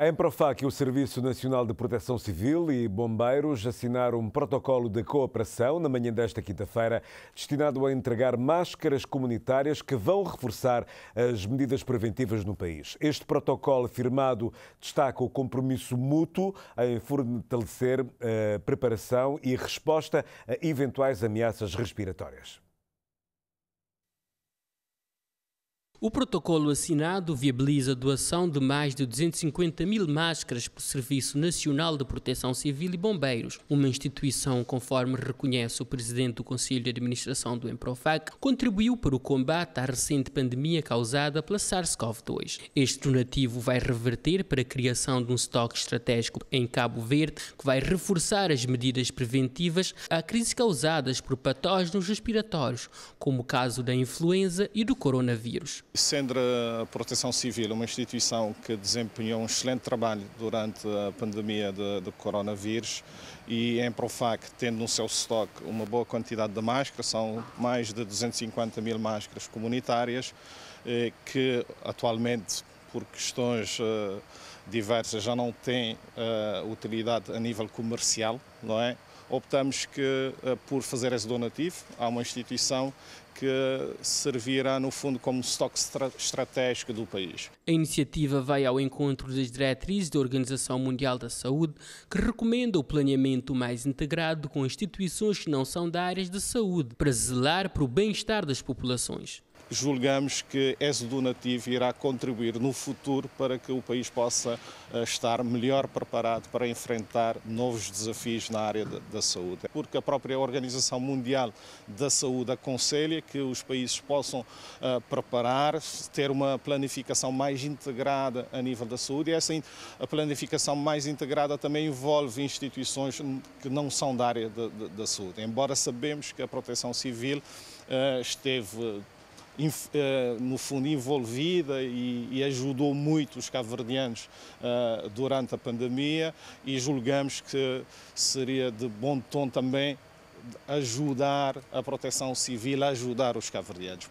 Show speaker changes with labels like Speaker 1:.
Speaker 1: A Emprofac e o Serviço Nacional de Proteção Civil e bombeiros assinaram um protocolo de cooperação na manhã desta quinta-feira, destinado a entregar máscaras comunitárias que vão reforçar as medidas preventivas no país. Este protocolo firmado destaca o compromisso mútuo em fortalecer a eh, preparação e resposta a eventuais ameaças respiratórias.
Speaker 2: O protocolo assinado viabiliza a doação de mais de 250 mil máscaras para o Serviço Nacional de Proteção Civil e Bombeiros, uma instituição, conforme reconhece o presidente do Conselho de Administração do Emprofac, contribuiu para o combate à recente pandemia causada pela SARS-CoV-2. Este donativo vai reverter para a criação de um estoque estratégico em Cabo Verde que vai reforçar as medidas preventivas à crise causadas por patógenos respiratórios, como o caso da influenza e do coronavírus.
Speaker 3: Sendo a Proteção Civil uma instituição que desempenhou um excelente trabalho durante a pandemia do coronavírus e em Profac, tendo no seu estoque uma boa quantidade de máscaras, são mais de 250 mil máscaras comunitárias, eh, que atualmente, por questões eh, diversas, já não têm eh, utilidade a nível comercial, não é? optamos que, eh, por fazer esse donativo a uma instituição que servirá, no fundo, como estoque estratégico do país.
Speaker 2: A iniciativa vai ao encontro das diretrizes da Organização Mundial da Saúde, que recomenda o planeamento mais integrado com instituições que não são da área de saúde, para zelar para o bem-estar das populações
Speaker 3: julgamos que esse donativo irá contribuir no futuro para que o país possa eh, estar melhor preparado para enfrentar novos desafios na área da saúde. Porque a própria Organização Mundial da Saúde aconselha que os países possam eh, preparar, ter uma planificação mais integrada a nível da saúde e essa planificação mais integrada também envolve instituições que não são da área da, da saúde. Embora sabemos que a proteção civil eh, esteve eh, no fundo, envolvida e, e ajudou muito os cabo-verdianos uh, durante a pandemia e julgamos que seria de bom tom também ajudar a proteção civil a ajudar os cabo-verdianos.